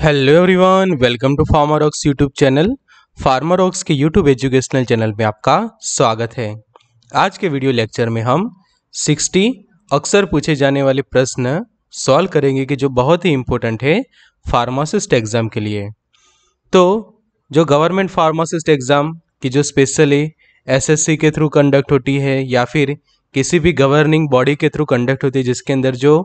hello everyone welcome to Farmer Ox YouTube channel Farmer Ox के YouTube educational channel में आपका स्वागत है आज के वीडियो लेक्चर में हम 60 अक्सर पूछे जाने वाले प्रश्न सॉल्व करेंगे कि जो बहुत ही इम्पोर्टेंट है फार्मासिस्ट एग्ज़ाम के लिए तो जो गवर्नमेंट फार्मासिस्ट एग्ज़ाम की जो स्पेशली एस के थ्रू कंडक्ट होती है या फिर किसी भी गवर्निंग बॉडी के थ्रू कंडक्ट होती है जिसके अंदर जो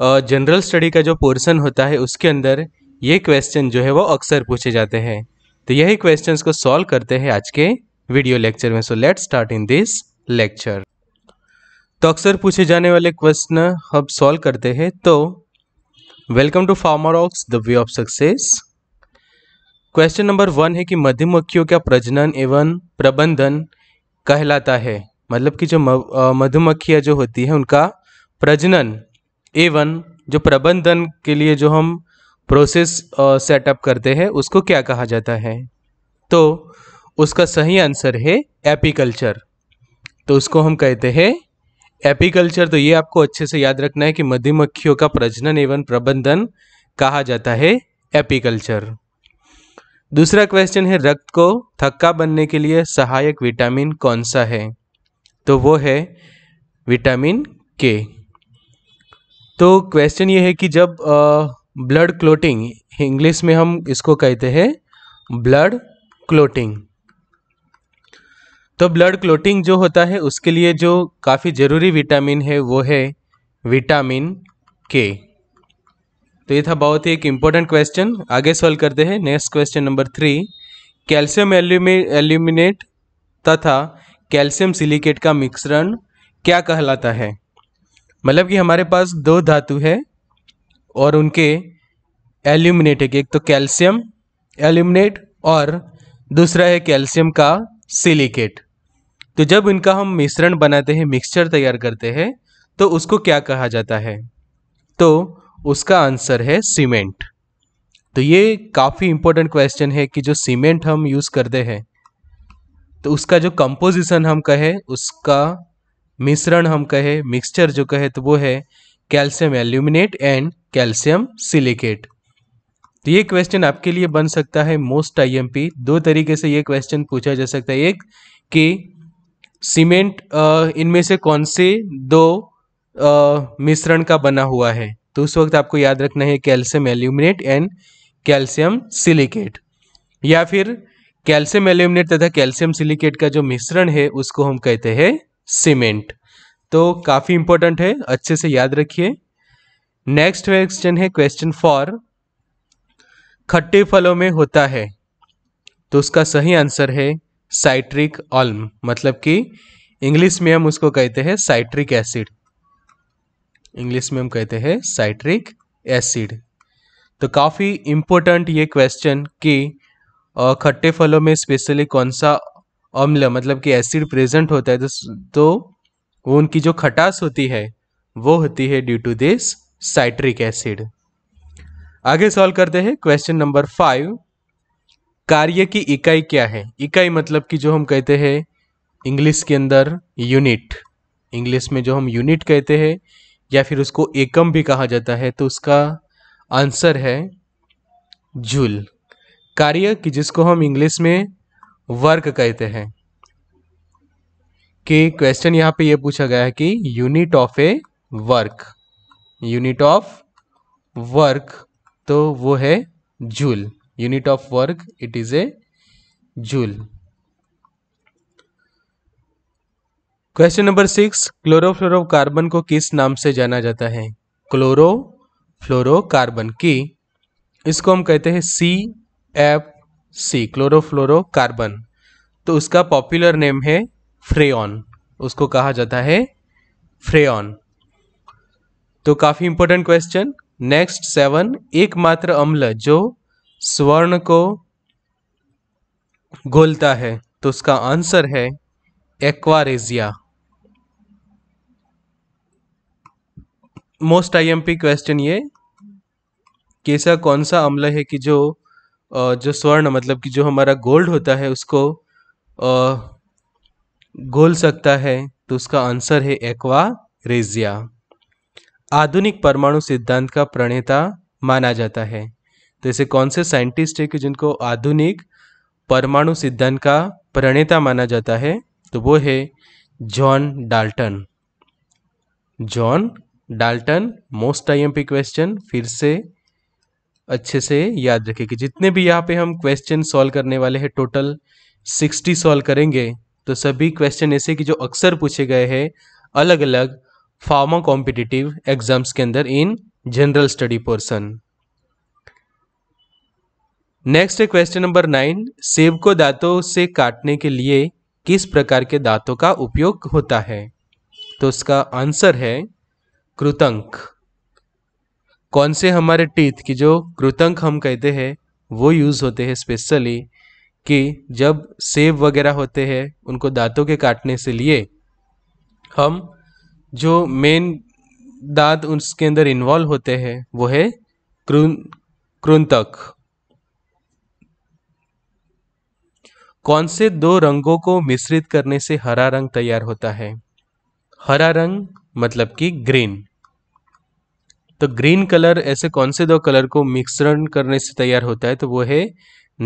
जनरल स्टडी का जो पोर्सन होता है उसके अंदर ये क्वेश्चन जो है वो अक्सर पूछे जाते हैं तो यही क्वेश्चंस को सॉल्व करते हैं आज के वीडियो लेक्चर में so let start in this lecture तो अक्सर पूछे जाने वाले क्वेश्चन हम सॉल्व करते हैं तो welcome to Farmer aux the way of success question number one है कि मधुमक्खियों का प्रजनन एवं प्रबंधन कहलाता है मतलब कि जो मधुमक्खियाँ जो होती हैं उनका प्रजनन वन जो प्रबंधन के लिए जो हम प्रोसेस सेटअप करते हैं उसको क्या कहा जाता है तो उसका सही आंसर है एपीकल्चर तो उसको हम कहते हैं एपीकल्चर तो ये आपको अच्छे से याद रखना है कि मधुमक्खियों का प्रजनन एवं प्रबंधन कहा जाता है एपीकल्चर दूसरा क्वेश्चन है रक्त को थक्का बनने के लिए सहायक विटामिन कौन सा है तो वो है विटामिन के तो क्वेश्चन ये है कि जब ब्लड क्लोटिंग इंग्लिश में हम इसको कहते हैं ब्लड क्लोटिंग तो ब्लड क्लोटिंग जो होता है उसके लिए जो काफ़ी ज़रूरी विटामिन है वो है विटामिन के तो ये था बहुत ही एक इम्पोर्टेंट क्वेश्चन आगे सॉल्व करते हैं next question number three calcium aluminate तथा कैल्शियम सिलिकेट का मिश्रण क्या कहलाता है मतलब कि हमारे पास दो धातु है और उनके एल्यूमिनेट है एक तो कैल्शियम एल्यूमिनेट और दूसरा है कैल्शियम का सिलिकेट तो जब इनका हम मिश्रण बनाते हैं मिक्सचर तैयार करते हैं तो उसको क्या कहा जाता है तो उसका आंसर है सीमेंट तो ये काफ़ी इम्पोर्टेंट क्वेश्चन है कि जो सीमेंट हम यूज़ करते हैं तो उसका जो कंपोजिशन हम कहें उसका मिश्रण हम कहे मिक्सचर जो कहे तो वो है calcium aluminate and calcium silicate तो ये क्वेश्चन आपके लिए बन सकता है मोस्ट आईएमपी दो तरीके से ये क्वेश्चन पूछा जा सकता है एक कि सीमेंट इनमें से कौन से दो मिश्रण का बना हुआ है तो उस वक्त आपको याद रखना है calcium aluminate and calcium silicate या फिर कैल्शियम एल्यूमिनेट तथा कैल्शियम सिलिकेट का जो मिश्रण है उसको हम कहते हैं सीमेंट तो काफ़ी इंपॉर्टेंट है अच्छे से याद रखिए नेक्स्ट क्वेश्चन है क्वेश्चन फॉर खट्टे फलों में होता है तो उसका सही आंसर है साइट्रिक ऑल्म मतलब कि इंग्लिश में हम उसको कहते हैं साइट्रिक एसिड इंग्लिश में हम कहते हैं साइट्रिक एसिड तो काफ़ी इम्पोर्टेंट ये क्वेश्चन कि खट्टे फलों में स्पेशली कौन सा अम्ल मतलब कि एसिड प्रेजेंट होता है तो, तो उनकी जो खटास होती है वो होती है due to this citric acid आगे सॉल्व करते हैं क्वेश्चन नंबर फाइव कार्य की इकाई क्या है इकाई मतलब कि जो हम कहते हैं इंग्लिश के अंदर यूनिट इंग्लिश में जो हम यूनिट कहते हैं या फिर उसको एकम भी कहा जाता है तो उसका आंसर है जूल कार्य कि जिसको हम इंग्लिश में वर्क कहते हैं कि क्वेश्चन यहां पे ये पूछा गया है कि unit of a work unit of work तो वो है joule unit of work it is a joule question number six chlorofluorocarbon को किस नाम से जाना जाता है क्लोरो फ्लोरोकार्बन की इसको हम कहते हैं सी एफ सी क्लोरोफ्लोरोकार्बन तो उसका पॉपुलर नेम है फ्रेन उसको कहा जाता है फ्रेन तो काफ़ी इंपॉर्टेंट क्वेश्चन नेक्स्ट सेवन एकमात्र अम्ल जो स्वर्ण को घोलता है तो उसका आंसर है एक्वारेजिया मोस्ट आईएमपी क्वेश्चन ये कैसा कौन सा अम्ल है कि जो जो स्वर्ण मतलब कि जो हमारा गोल्ड होता है उसको गोल सकता है तो उसका आंसर है एक्वा रेजिया आधुनिक परमाणु सिद्धांत का प्रणेता माना जाता है तो ऐसे कौन से साइंटिस्ट है कि जिनको आधुनिक परमाणु सिद्धांत का प्रणेता माना जाता है तो वो है John Dalton John Dalton most I question फिर से अच्छे से याद रखें कि जितने भी यहाँ पे हम क्वेश्चन सॉल्व करने वाले हैं टोटल सिक्सटी सॉल्व करेंगे तो सभी क्वेश्चन ऐसे कि जो अक्सर पूछे गए हैं अलग अलग फार्मा कॉम्पिटिटिव एग्जाम्स के अंदर in general study portion next है क्वेश्चन नंबर नाइन सेब को दांतों से काटने के लिए किस प्रकार के दांतों का उपयोग होता है तो उसका आंसर है कृतंक कौन से हमारे टीथ की जो कृतंक हम कहते हैं वो यूज़ होते हैं स्पेशली कि जब सेब वगैरह होते हैं उनको दांतों के काटने से लिए हम जो मेन दांत उसके अंदर इन्वॉल्व होते हैं वो है कृन कृंतक कौन से दो रंगों को मिश्रित करने से हरा रंग तैयार होता है हरा रंग मतलब कि ग्रीन तो ग्रीन कलर ऐसे कौन से दो कलर को मिश्रण करने से तैयार होता है तो वो है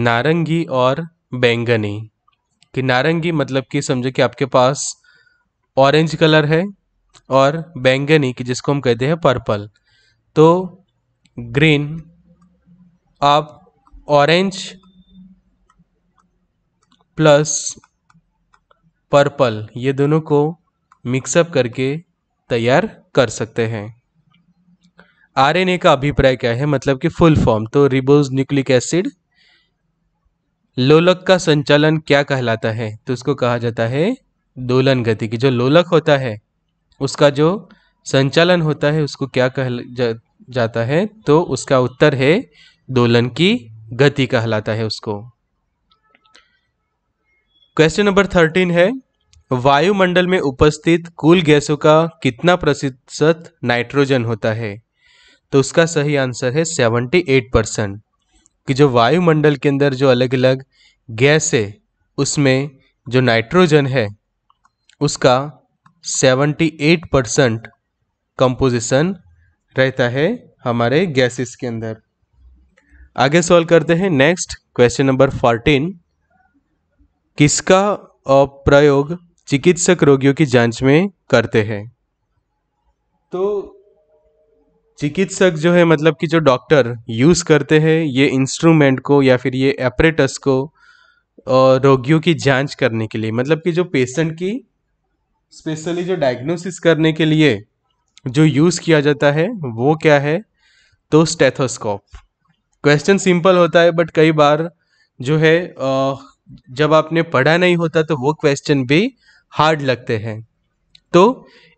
नारंगी और बैंगनी कि नारंगी मतलब कि समझो कि आपके पास ऑरेंज कलर है और बैंगनी कि जिसको हम कहते हैं पर्पल तो ग्रीन आप ऑरेंज प्लस पर्पल ये दोनों को मिक्सअप करके तैयार कर सकते हैं आरएनए का अभिप्राय क्या है मतलब कि फुल फॉर्म तो रिबोज न्यूक्लिक एसिड लोलक का संचालन क्या कहलाता है तो उसको कहा जाता है दोलन गति की जो लोलक होता है उसका जो संचालन होता है उसको क्या कह जा, जाता है तो उसका उत्तर है दोलन की गति कहलाता है उसको क्वेश्चन नंबर थर्टीन है वायुमंडल में उपस्थित कुल गैसों का कितना प्रतिशत नाइट्रोजन होता है तो उसका सही आंसर है सेवेंटी एट परसेंट कि जो वायुमंडल के अंदर जो अलग अलग गैस है उसमें जो नाइट्रोजन है उसका सेवेंटी एट परसेंट कंपोजिशन रहता है हमारे गैसेस के अंदर आगे सॉल्व करते हैं नेक्स्ट क्वेश्चन नंबर फोर्टीन किसका प्रयोग चिकित्सक रोगियों की जांच में करते हैं तो चिकित्सक जो है मतलब कि जो डॉक्टर यूज़ करते हैं ये इंस्ट्रूमेंट को या फिर ये एपरेटस को रोगियों की जांच करने के लिए मतलब कि जो पेशेंट की स्पेशली जो डायग्नोसिस करने के लिए जो यूज़ किया जाता है वो क्या है तो स्टेथोस्कोप क्वेश्चन सिंपल होता है बट कई बार जो है जब आपने पढ़ा नहीं होता तो वो क्वेश्चन भी हार्ड लगते हैं तो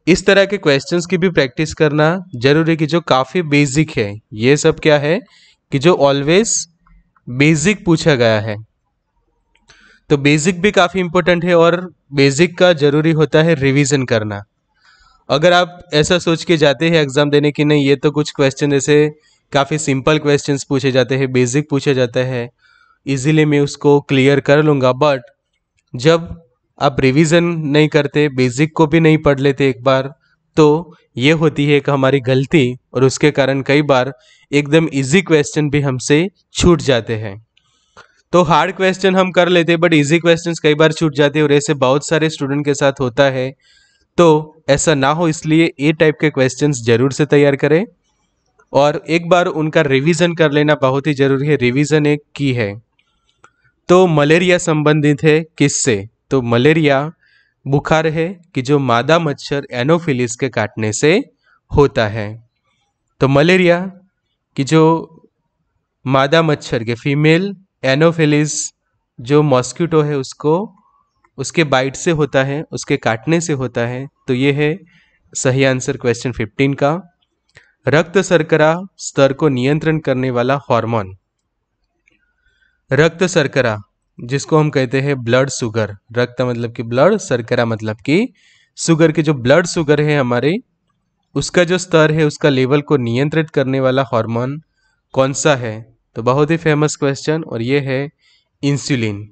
इस तरह के क्वेश्चंस की भी प्रैक्टिस करना जरूरी कि जो काफ़ी बेसिक है ये सब क्या है कि जो ऑलवेज बेसिक पूछा गया है तो बेसिक भी काफ़ी इम्पोर्टेंट है और बेसिक का ज़रूरी होता है रिवीजन करना अगर आप ऐसा सोच के जाते हैं एग्ज़ाम देने की नहीं ये तो कुछ क्वेश्चन ऐसे काफ़ी सिंपल क्वेश्चन पूछे जाते हैं बेसिक पूछा जाता है इजीली मैं उसको क्लियर कर लूँगा बट जब आप रिवीजन नहीं करते बेसिक को भी नहीं पढ़ लेते एक बार तो ये होती है एक हमारी गलती और उसके कारण कई बार एकदम इजी क्वेश्चन भी हमसे छूट जाते हैं तो हार्ड क्वेश्चन हम कर लेते हैं बट इजी क्वेश्चंस कई बार छूट जाते हैं और ऐसे बहुत सारे स्टूडेंट के साथ होता है तो ऐसा ना हो इसलिए ए टाइप के क्वेश्चंस जरूर से तैयार करें और एक बार उनका रिवीजन कर लेना बहुत ही ज़रूरी है रिवीजन एक की है तो मलेरिया संबंधित है किससे तो मलेरिया बुखार है कि जो मादा मच्छर एनोफिलिस के काटने से होता है तो मलेरिया कि जो मादा मच्छर के फीमेल एनोफिलिस जो मॉस्किटो है उसको उसके बाइट से होता है उसके काटने से होता है तो ये है सही आंसर क्वेश्चन 15 का रक्त सरकरा स्तर को नियंत्रण करने वाला हार्मोन रक्त सरकरा जिसको हम कहते हैं ब्लड शुगर रक्त मतलब कि ब्लड सरकरा मतलब कि शुगर के जो ब्लड शुगर है हमारे उसका जो स्तर है उसका लेवल को नियंत्रित करने वाला हार्मोन कौन सा है तो बहुत ही फेमस क्वेश्चन और ये है इंसुलिन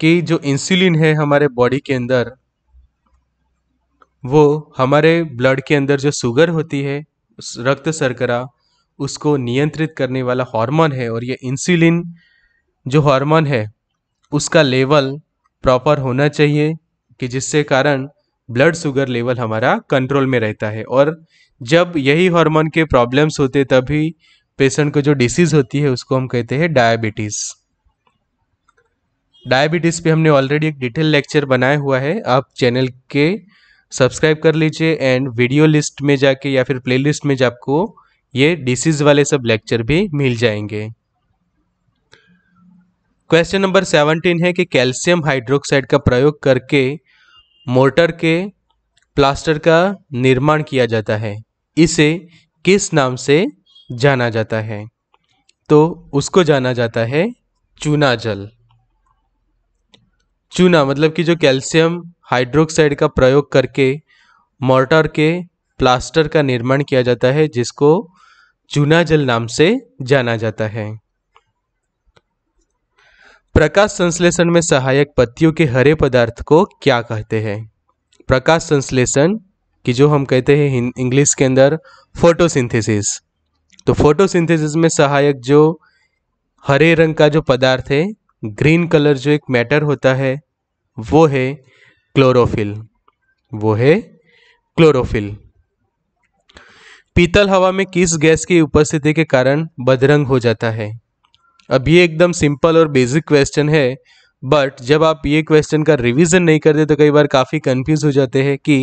कि जो इंसुलिन है हमारे बॉडी के अंदर वो हमारे ब्लड के अंदर जो शुगर होती है रक्त सरकरा उसको नियंत्रित करने वाला हार्मोन है और ये इंसुलिन जो हार्मोन है उसका लेवल प्रॉपर होना चाहिए कि जिससे कारण ब्लड शुगर लेवल हमारा कंट्रोल में रहता है और जब यही हार्मोन के प्रॉब्लम्स होते तभी पेशेंट को जो डिसीज़ होती है उसको हम कहते हैं डायबिटीज़ डायबिटीज़ पे हमने ऑलरेडी एक डिटेल लेक्चर बनाया हुआ है आप चैनल के सब्सक्राइब कर लीजिए एंड वीडियो लिस्ट में जाके या फिर प्लेलिस्ट में जाको ये डिसीज़ वाले सब लेक्चर भी मिल जाएंगे क्वेश्चन नंबर सेवनटीन है कि कैल्शियम हाइड्रोक्साइड का प्रयोग करके मोटर के प्लास्टर का निर्माण किया जाता है इसे किस नाम से जाना जाता है तो उसको जाना जाता है चूना जल चूना मतलब कि जो कैल्शियम हाइड्रोक्साइड का प्रयोग करके मोटर के प्लास्टर का निर्माण किया जाता है जिसको चूना जल नाम से जाना जाता है प्रकाश संश्लेषण में सहायक पत्तियों के हरे पदार्थ को क्या कहते हैं प्रकाश संश्लेषण कि जो हम कहते हैं इंग्लिश के अंदर फोटोसिंथेसिस तो फोटोसिंथेसिस में सहायक जो हरे रंग का जो पदार्थ है ग्रीन कलर जो एक मैटर होता है वो है क्लोरोफिल वो है क्लोरोफिल पीतल हवा में किस गैस की उपस्थिति के कारण बदरंग हो जाता है अब ये एकदम सिंपल और बेसिक क्वेश्चन है बट जब आप ये क्वेश्चन का रिवीजन नहीं करते तो कई बार काफ़ी कंफ्यूज हो जाते हैं कि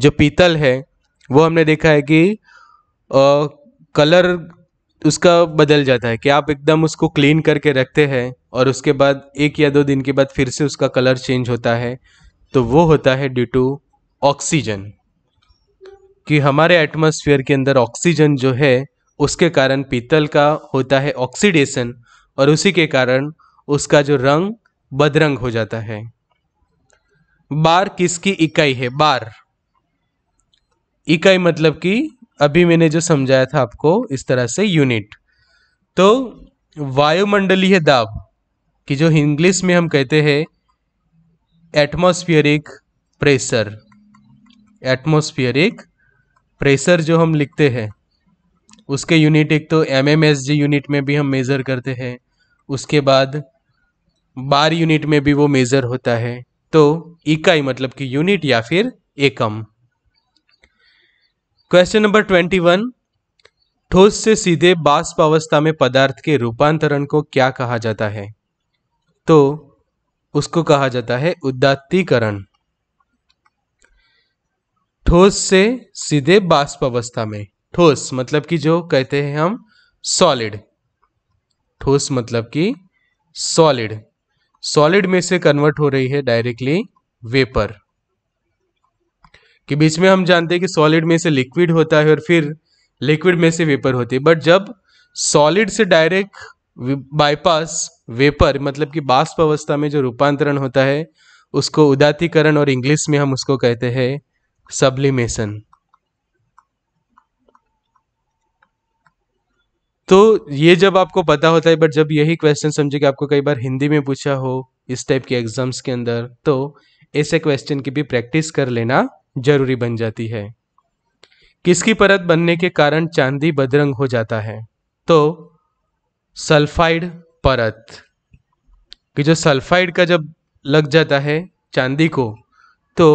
जो पीतल है वो हमने देखा है कि आ, कलर उसका बदल जाता है कि आप एकदम उसको क्लीन करके रखते हैं और उसके बाद एक या दो दिन के बाद फिर से उसका कलर चेंज होता है तो वो होता है ड्यू टू ऑक्सीजन कि हमारे एटमोसफियर के अंदर ऑक्सीजन जो है उसके कारण पीतल का होता है ऑक्सीडेशन और उसी के कारण उसका जो रंग बदरंग हो जाता है बार किसकी इकाई है बार इकाई मतलब कि अभी मैंने जो समझाया था आपको इस तरह से यूनिट तो वायुमंडलीय दाब कि जो इंग्लिश में हम कहते हैं एटमोस्फियरिक प्रेशर एटमोस्फियरिक प्रेशर जो हम लिखते हैं उसके यूनिट एक तो एम यूनिट में भी हम मेज़र करते हैं उसके बाद बार यूनिट में भी वो मेज़र होता है तो इकाई e मतलब कि यूनिट या फिर एकम क्वेश्चन नंबर ट्वेंटी वन ठोस से सीधे बाष्प अवस्था में पदार्थ के रूपांतरण को क्या कहा जाता है तो उसको कहा जाता है उदात्तीकरण ठोस से सीधे बाष्प अवस्था में ठोस मतलब कि जो कहते हैं हम सॉलिड ठोस मतलब कि सॉलिड सॉलिड में से कन्वर्ट हो रही है डायरेक्टली वेपर कि बीच में हम जानते हैं कि सॉलिड में से लिक्विड होता है और फिर लिक्विड में से वेपर होती है बट जब सॉलिड से डायरेक्ट बाईपास वेपर मतलब कि बाष्प अवस्था में जो रूपांतरण होता है उसको उदातीकरण और इंग्लिश में हम उसको कहते हैं सब्लिमेशन तो ये जब आपको पता होता है बट जब यही क्वेश्चन समझे कि आपको कई बार हिंदी में पूछा हो इस टाइप के एग्जाम्स के अंदर तो ऐसे क्वेश्चन की भी प्रैक्टिस कर लेना जरूरी बन जाती है किसकी परत बनने के कारण चांदी बदरंग हो जाता है तो सल्फाइड परत कि जो सल्फाइड का जब लग जाता है चांदी को तो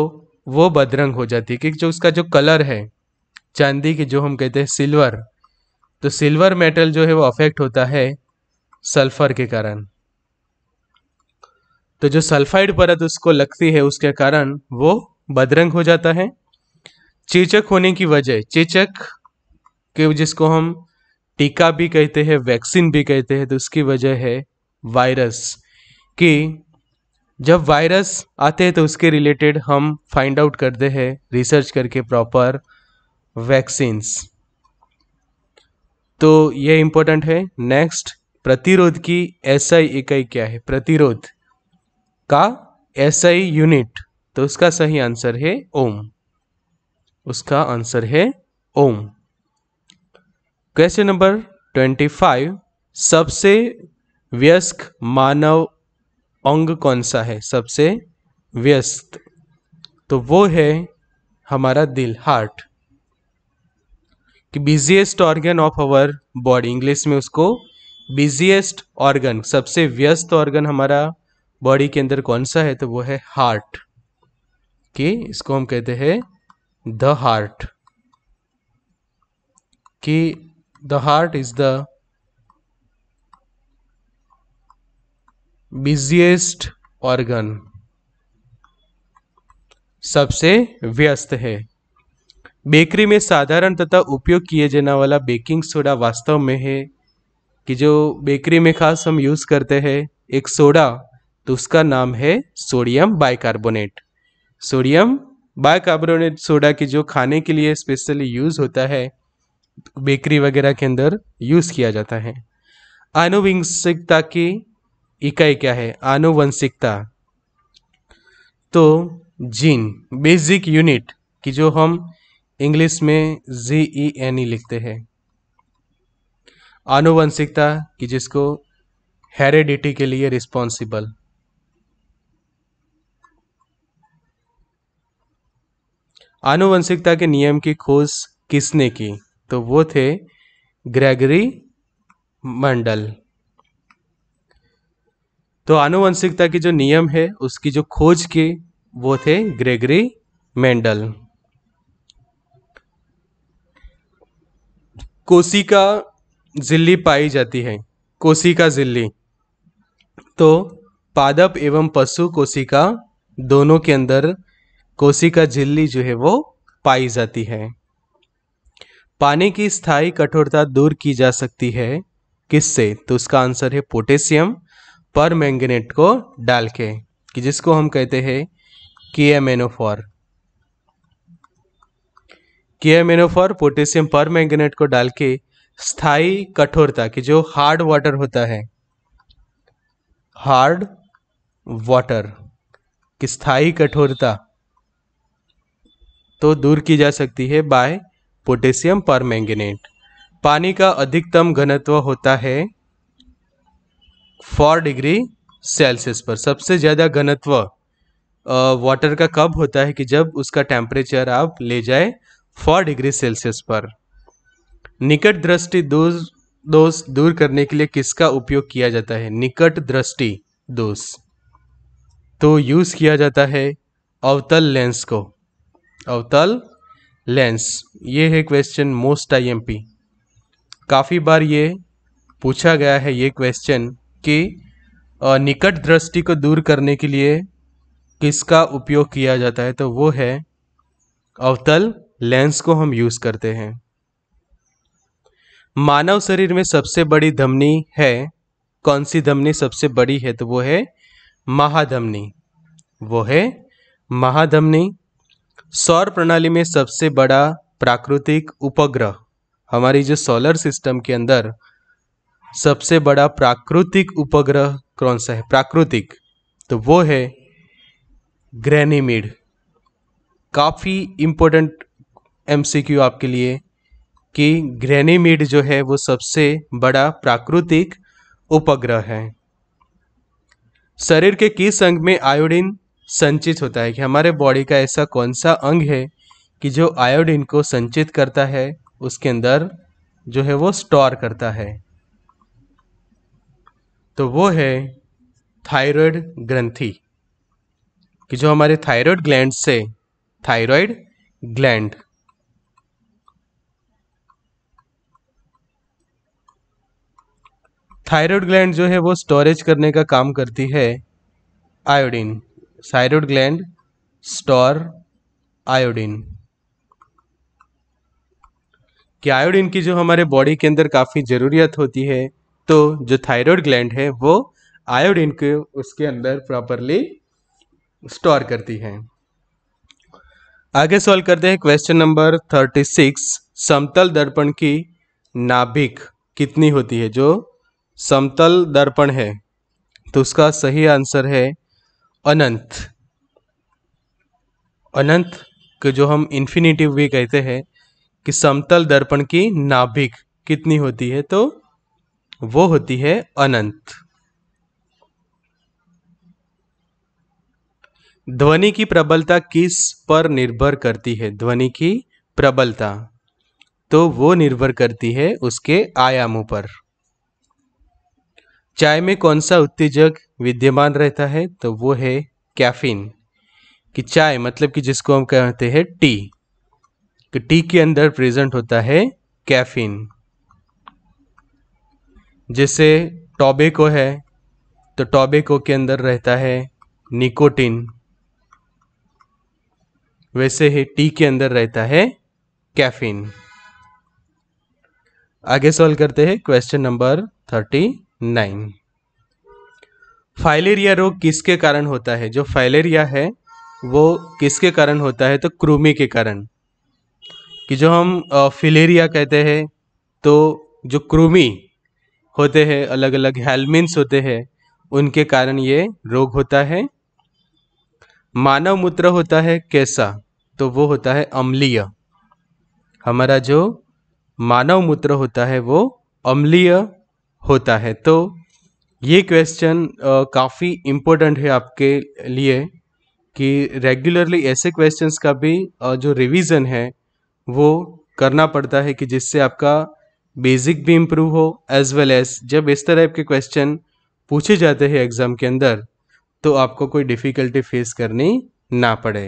वो बदरंग हो जाती है कि जो उसका जो कलर है चांदी के जो हम कहते हैं सिल्वर तो सिल्वर मेटल जो है वो अफेक्ट होता है सल्फर के कारण तो जो सल्फाइड परत उसको लगती है उसके कारण वो बदरंग हो जाता है चेचक होने की वजह चेचक के जिसको हम टीका भी कहते हैं वैक्सीन भी कहते हैं तो उसकी वजह है वायरस कि जब वायरस आते हैं तो उसके रिलेटेड हम फाइंड आउट करते हैं रिसर्च करके प्रॉपर वैक्सीन्स तो ये इंपॉर्टेंट है नेक्स्ट प्रतिरोध की एसआई इकाई क्या है प्रतिरोध का एसआई यूनिट तो उसका सही आंसर है ओम उसका आंसर है ohm question number twenty five सबसे व्यस्क मानव अंग कौन सा है सबसे व्यस्त तो वो है हमारा दिल हार्ट कि busiest organ of our body English में उसको बिजिएस्ट ऑर्गन सबसे व्यस्त ऑर्गन हमारा बॉडी के अंदर कौन सा है तो वो है हार्ट कि इसको हम कहते हैं द हार्ट कि the heart is the busiest organ सबसे व्यस्त है बेकरी में साधारण तथा उपयोग किए जाने वाला बेकिंग सोडा वास्तव में है कि जो बेकरी में खास हम यूज़ करते हैं एक सोडा तो उसका नाम है sodium bicarbonate sodium bicarbonate soda की जो खाने के लिए स्पेशली यूज़ होता है बेकरी वगैरह के अंदर यूज़ किया जाता है आनुवंशिकता की इकाई क्या है आनुवंशिकता तो जीन बेसिक यूनिट कि जो हम इंग्लिश में जी ई एन ई लिखते हैं आनुवंशिकता कि जिसको हेरिडिटी के लिए रिस्पॉन्सिबल आनुवंशिकता के नियम की खोज किसने की तो वो थे ग्रेगरी मंडल तो आनुवंशिकता के जो नियम है उसकी जो खोज की वो थे ग्रेगरी मेंडल का झिल्ली पाई जाती है का झिल्ली तो पादप एवं पशु कोशिका दोनों के अंदर कोशिका झिल्ली जो है वो पाई जाती है पानी की स्थायी कठोरता दूर की जा सकती है किससे तो उसका आंसर है पोटेशियम पर मैंगनेट को डाल के कि जिसको हम कहते हैं K M N O four K M potassium permanganate को डाल के स्थायी कठोरता की जो हार्ड वाटर होता है हार्ड वाटर की स्थाई कठोरता तो दूर की जा सकती है बाय पोटेशियम पर मैंगनेट पानी का अधिकतम घनत्व होता है फोर डिग्री सेल्सियस पर सबसे ज़्यादा घनत्व वाटर का कब होता है कि जब उसका टेम्परेचर आप ले जाए 4 डिग्री सेल्सियस पर निकट दृष्टि दोष दोष दूर करने के लिए किसका उपयोग किया जाता है निकट दृष्टि दोष तो यूज़ किया जाता है अवतल लेंस को अवतल लेंस ये है क्वेश्चन मोस्ट आईएमपी काफ़ी बार ये पूछा गया है ये क्वेश्चन कि निकट दृष्टि को दूर करने के लिए किसका उपयोग किया जाता है तो वो है अवतल लेंस को हम यूज़ करते हैं मानव शरीर में सबसे बड़ी धमनी है कौन सी धमनी सबसे बड़ी है तो वो है महाधमनी वो है महाधमनी सौर प्रणाली में सबसे बड़ा प्राकृतिक उपग्रह हमारी जो सोलर सिस्टम के अंदर सबसे बड़ा प्राकृतिक उपग्रह कौन सा है प्राकृतिक तो वो है ग्रेनीमिड काफ़ी इंपॉर्टेंट एमसीक्यू आपके लिए कि ग्रेनीमिड जो है वो सबसे बड़ा प्राकृतिक उपग्रह है शरीर के किस अंग में आयोडीन संचित होता है कि हमारे बॉडी का ऐसा कौन सा अंग है कि जो आयोडीन को संचित करता है उसके अंदर जो है वो स्टोर करता है तो वो है थायराइड ग्रंथि कि जो हमारे थायराइड ग्लैंड से थायराइड ग्लैंड थायराइड ग्लैंड जो है वो स्टोरेज करने का काम करती है iodine thyroid gland store iodine कि आयोडीन की जो हमारे बॉडी के अंदर काफ़ी ज़रूरत होती है तो जो थायराइड ग्लैंड है वो आयोडीन के उसके अंदर प्रॉपरली स्टोर करती है आगे सॉल्व करते हैं क्वेश्चन नंबर थर्टी सिक्स समतल दर्पण की नाभिक कितनी होती है जो समतल दर्पण है तो उसका सही आंसर है अनंत अनंत के जो हम इन्फिनेटिव भी कहते हैं कि समतल दर्पण की नाभिक कितनी होती है तो वो होती है अनंत ध्वनि की प्रबलता किस पर निर्भर करती है ध्वनि की प्रबलता तो वो निर्भर करती है उसके आयामों पर चाय में कौन सा उत्तेजक विद्यमान रहता है तो वो है कैफीन कि चाय मतलब कि जिसको हम कहते हैं टी कि टी के अंदर प्रेजेंट होता है कैफीन जैसे टॉबेको है तो टॉबेको के अंदर रहता है निकोटिन वैसे ही टी के अंदर रहता है कैफीन आगे सॉल्व करते हैं question number thirty nine filaria रोग किसके कारण होता है जो फाइलेरिया है वो किसके कारण होता है तो क्रूमी के कारण कि जो हम फिलेरिया कहते हैं तो जो क्रूमी होते हैं अलग अलग हेलमिन्स होते हैं उनके कारण ये रोग होता है मानव मूत्र होता है कैसा तो वो होता है अम्लीय हमारा जो मानव मूत्र होता है वो अम्लीय होता है तो ये क्वेश्चन काफ़ी इम्पोर्टेंट है आपके लिए कि रेगुलरली ऐसे क्वेश्चंस का भी uh, जो रिवीजन है वो करना पड़ता है कि जिससे आपका बेसिक भी इम्प्रूव हो एज वेल एज जब इस तरह के क्वेश्चन पूछे जाते हैं एग्ज़ाम के अंदर तो आपको कोई डिफ़िकल्टी फेस करनी ना पड़े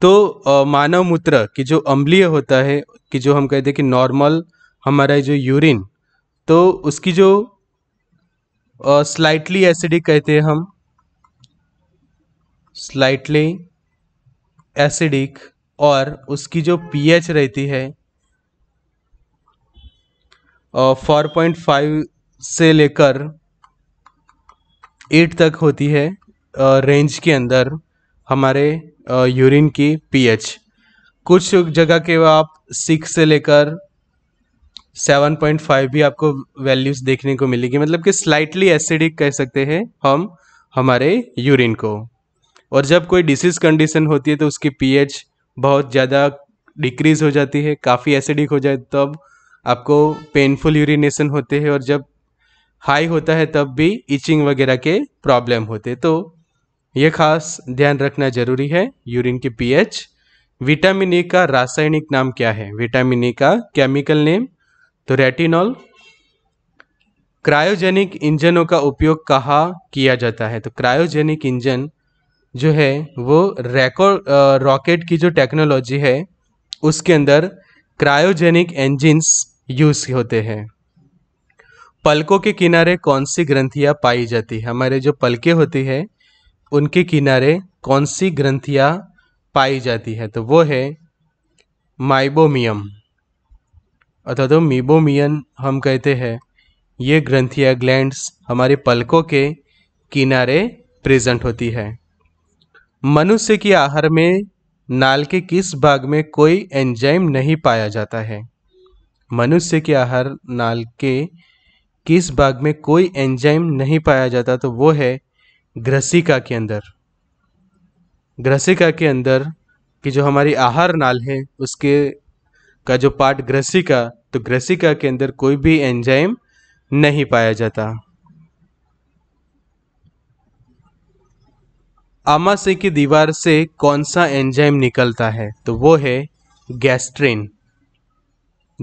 तो uh, मानव मूत्र की जो अम्लीय होता है कि जो हम कहते हैं कि नॉर्मल हमारा जो यूरिन तो उसकी जो स्लाइटली एसिडिक कहते हैं हम स्लाइटली एसिडिक और उसकी जो पीएच रहती है फोर पॉइंट फाइव से लेकर एट तक होती है रेंज के अंदर हमारे यूरिन की पीएच कुछ जगह के आप सिक्स से लेकर 7.5 भी आपको वैल्यूज देखने को मिलेगी मतलब कि स्लाइटली एसिडिक कह सकते हैं हम हमारे यूरिन को और जब कोई डिसीज कंडीशन होती है तो उसकी पीएच बहुत ज़्यादा डिक्रीज हो जाती है काफ़ी एसिडिक हो जाए तब आपको पेनफुल यूरिनेशन होते हैं और जब हाई होता है तब भी इचिंग वगैरह के प्रॉब्लम होते तो ये खास ध्यान रखना जरूरी है यूरिन की पीएच विटामिन ए का रासायनिक नाम क्या है विटामिन ए का केमिकल नेम तो रेटिनॉल क्रायोजेनिक इंजनों का उपयोग कहाँ किया जाता है तो क्रायोजेनिक इंजन जो है वो रेको रॉकेट की जो टेक्नोलॉजी है उसके अंदर क्रायोजेनिक इंजिन्स यूज होते हैं पलकों के किनारे कौन सी ग्रंथियाँ पाई जाती है हमारे जो पलके होती है उनके किनारे कौन सी ग्रंथियाँ पाई जाती है तो वो है माइबोमियम अथवा तो मीबोमियन हम कहते हैं ये ग्रंथिया ग्लैंड्स हमारे पलकों के किनारे प्रेजेंट होती है मनुष्य की आहार में नाल के किस भाग में कोई एंजाइम नहीं पाया जाता है मनुष्य के आहार नाल के किस भाग में कोई एंजाइम नहीं पाया जाता तो वो है ग्रसिका के अंदर ग्रसिका के अंदर की जो हमारी आहार नाल है उसके का जो पार्ट ग्रसिका तो ग्रसिका के अंदर कोई भी एंजाइम नहीं पाया जाता आमाशय की दीवार से कौन सा एंजाइम निकलता है तो वो है गैस्ट्रिन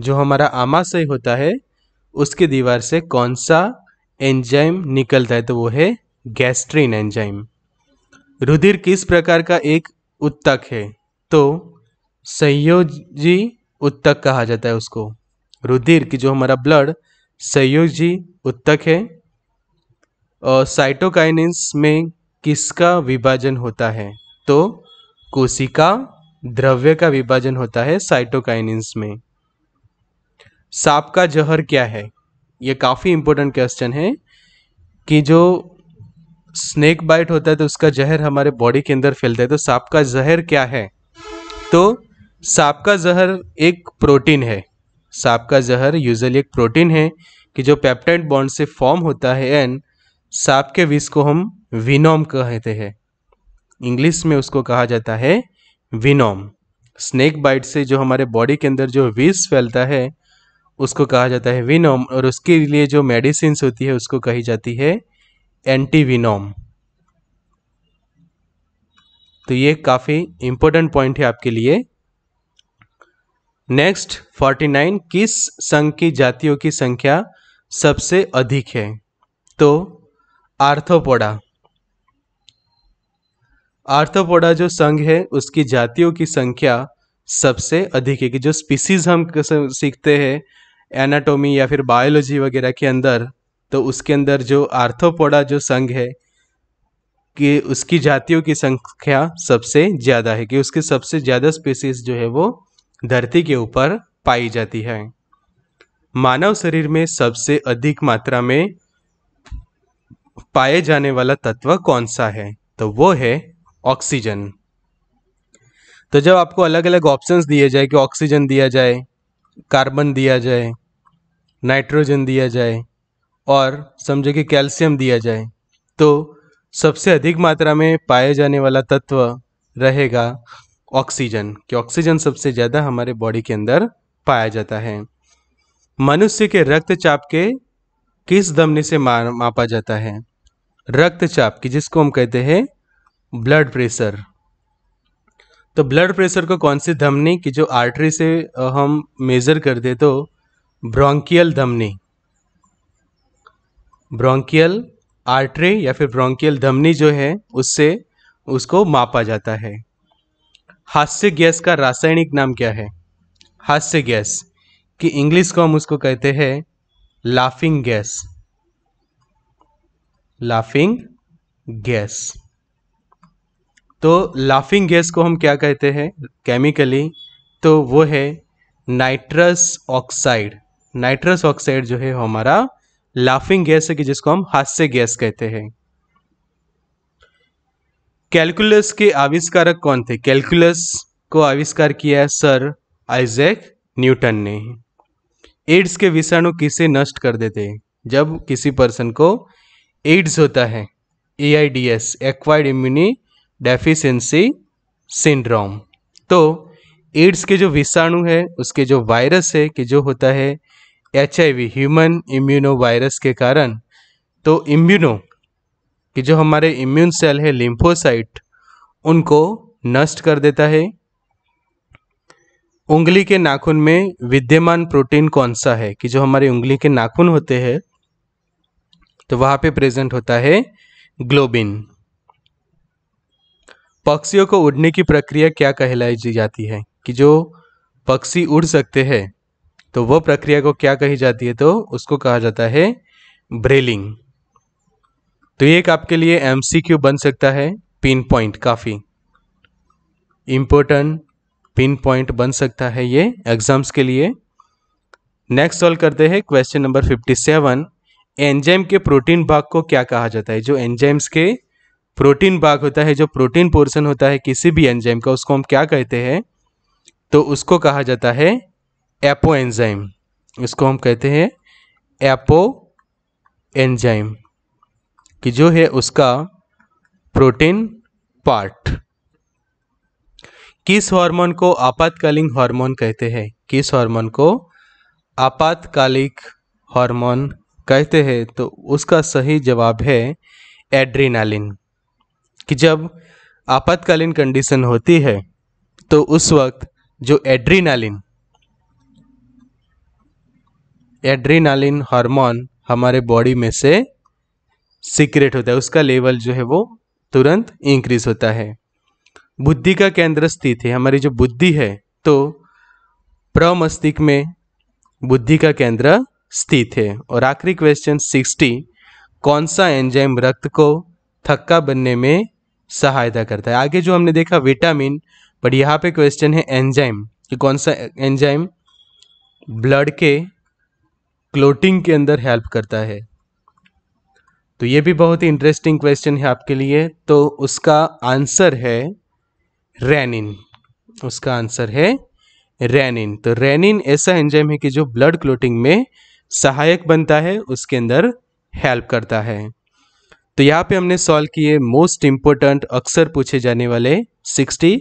जो हमारा आमाशय होता है उसकी दीवार से कौन सा एंजाइम निकलता है तो वो है गैस्ट्रिन एंजाइम रुधिर किस प्रकार का एक उत्तक है तो संयोजी उत्तक कहा जाता है उसको रुधिर की जो हमारा ब्लड संयोजी उत्तक है और साइटोकाइनेंस में किसका विभाजन होता है तो कोशिका द्रव्य का विभाजन होता है साइटोकाइनेंस में सांप का जहर क्या है यह काफ़ी इंपॉर्टेंट क्वेश्चन है कि जो स्नेक बाइट होता है तो उसका जहर हमारे बॉडी के अंदर फैलता है तो सांप का जहर क्या है तो सांप का जहर एक प्रोटीन है सांप का जहर यूजली एक प्रोटीन है कि जो पेप्टाइड बॉन्ड से फॉर्म होता है एंड सांप के विष को हम विनोम कहते हैं इंग्लिश में उसको कहा जाता है विनोम स्नेक बाइट से जो हमारे बॉडी के अंदर जो विष फैलता है उसको कहा जाता है विनोम और उसके लिए जो मेडिसिन होती है उसको कही जाती है एंटी विनोम तो ये काफ़ी इम्पोर्टेंट पॉइंट है आपके लिए नेक्स्ट 49 किस संघ की जातियों की संख्या सबसे अधिक है तो आर्थोपोडा आर्थोपोडा जो संघ है उसकी जातियों की संख्या सबसे अधिक है कि जो स्पीसीज हम सीखते हैं एनाटोमी या फिर बायोलॉजी वगैरह के अंदर तो उसके अंदर जो आर्थोपोडा जो संघ है कि उसकी जातियों की संख्या सबसे ज़्यादा है कि उसके सबसे ज़्यादा स्पीसीज जो है वो धरती के ऊपर पाई जाती है मानव शरीर में सबसे अधिक मात्रा में पाए जाने वाला तत्व कौन सा है तो वो है ऑक्सीजन तो जब आपको अलग अलग ऑप्शंस दिए जाए कि ऑक्सीजन दिया जाए कार्बन दिया जाए नाइट्रोजन दिया जाए और समझो कि कैल्शियम दिया जाए तो सबसे अधिक मात्रा में पाए जाने वाला तत्व रहेगा ऑक्सीजन कि ऑक्सीजन सबसे ज़्यादा हमारे बॉडी के अंदर पाया जाता है मनुष्य के रक्तचाप के किस धमनी से मापा जाता है रक्तचाप की जिसको हम कहते हैं ब्लड प्रेशर तो ब्लड प्रेशर को कौन सी धमनी की जो आर्टरी से हम मेजर कर दे तो ब्रोंकियल धमनी ब्रोंकियल आर्टरी या फिर ब्रोंकियल धमनी जो है उससे उसको मापा जाता है हास्य गैस का रासायनिक नाम क्या है हास्य गैस कि इंग्लिश को हम उसको कहते हैं लाफिंग गैस लाफिंग गैस तो लाफिंग गैस को हम क्या कहते हैं केमिकली तो वो है नाइट्रस ऑक्साइड नाइट्रस ऑक्साइड जो है हमारा लाफिंग गैस है कि जिसको हम हास्य गैस कहते हैं कैलकुलस के आविष्कारक कौन थे कैलकुलस को आविष्कार किया है सर आइजैक न्यूटन ने एड्स के विषाणु किसे नष्ट कर देते हैं जब किसी पर्सन को एड्स होता है A I D S acquired immune deficiency syndrome तो एड्स के जो विषाणु है उसके जो वायरस है कि जो होता है H I V human immuno virus के कारण तो इम्यूनो कि जो हमारे इम्यून सेल है लिम्फोसाइट उनको नष्ट कर देता है उंगली के नाखून में विद्यमान प्रोटीन कौन सा है कि जो हमारे उंगली के नाखून होते हैं तो वहां पे प्रेजेंट होता है ग्लोबिन पक्षियों को उड़ने की प्रक्रिया क्या कहलाई जाती है कि जो पक्षी उड़ सकते हैं तो वह प्रक्रिया को क्या कही जाती है तो उसको कहा जाता है ब्रेलिंग तो ये एक आपके लिए एम बन सकता है पिन पॉइंट काफ़ी इम्पोर्टेंट पिन पॉइंट बन सकता है ये एग्जाम्स के लिए नेक्स्ट सॉल्व करते हैं क्वेश्चन नंबर 57 एंजाइम के प्रोटीन भाग को क्या कहा जाता है जो एंजाइम्स के प्रोटीन भाग होता है जो प्रोटीन पोर्शन होता है किसी भी एंजाइम का उसको हम क्या कहते हैं तो उसको कहा जाता है एपो एंजाइम इसको हम कहते हैं एपो एंजाइम कि जो है उसका प्रोटीन पार्ट किस हार्मोन को आपातकालीन हार्मोन कहते हैं किस हार्मोन को आपातकालिक हार्मोन कहते हैं तो उसका सही जवाब है एड्रीनालिन कि जब आपातकालीन कंडीशन होती है तो उस वक्त जो एड्रीनालिन एड्रीनालिन हार्मोन हमारे बॉडी में से सीक्रेट होता है उसका लेवल जो है वो तुरंत इंक्रीज होता है बुद्धि का केंद्र स्थित है हमारी जो बुद्धि है तो प्रमस्तिक में बुद्धि का केंद्र स्थित है और आखिरी क्वेश्चन सिक्सटी कौन सा एंजाइम रक्त को थक्का बनने में सहायता करता है आगे जो हमने देखा विटामिन बट यहाँ पे क्वेश्चन है एंजाइम कि कौन सा एंजाइम ब्लड के क्लोटिंग के अंदर हेल्प करता है तो ये भी बहुत ही इंटरेस्टिंग क्वेश्चन है आपके लिए तो उसका आंसर है रेनिन उसका आंसर है रेनिन तो रेनिन ऐसा एंजाइम है कि जो ब्लड क्लोटिंग में सहायक बनता है उसके अंदर हेल्प करता है तो यहाँ पे हमने सॉल्व किए मोस्ट इम्पोर्टेंट अक्सर पूछे जाने वाले 60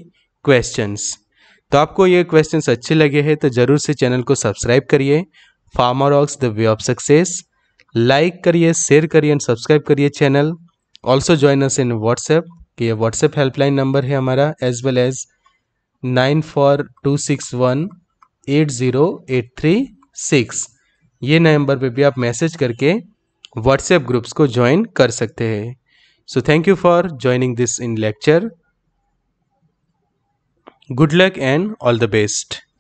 क्वेश्चंस तो आपको ये क्वेश्चंस अच्छे लगे हैं तो ज़रूर से चैनल को सब्सक्राइब करिए farmer aux the way of success like करिए शेयर करिए एंड सब्सक्राइब करिए channel also join us in WhatsApp कि ये व्हाट्सएप हेल्पलाइन नंबर है हमारा as well as nine four two six one eight zero eight three six ये number पे भी आप मैसेज करके व्हाट्सएप ग्रुप्स को ज्वाइन कर सकते हैं so thank you for joining this in lecture good luck and all the best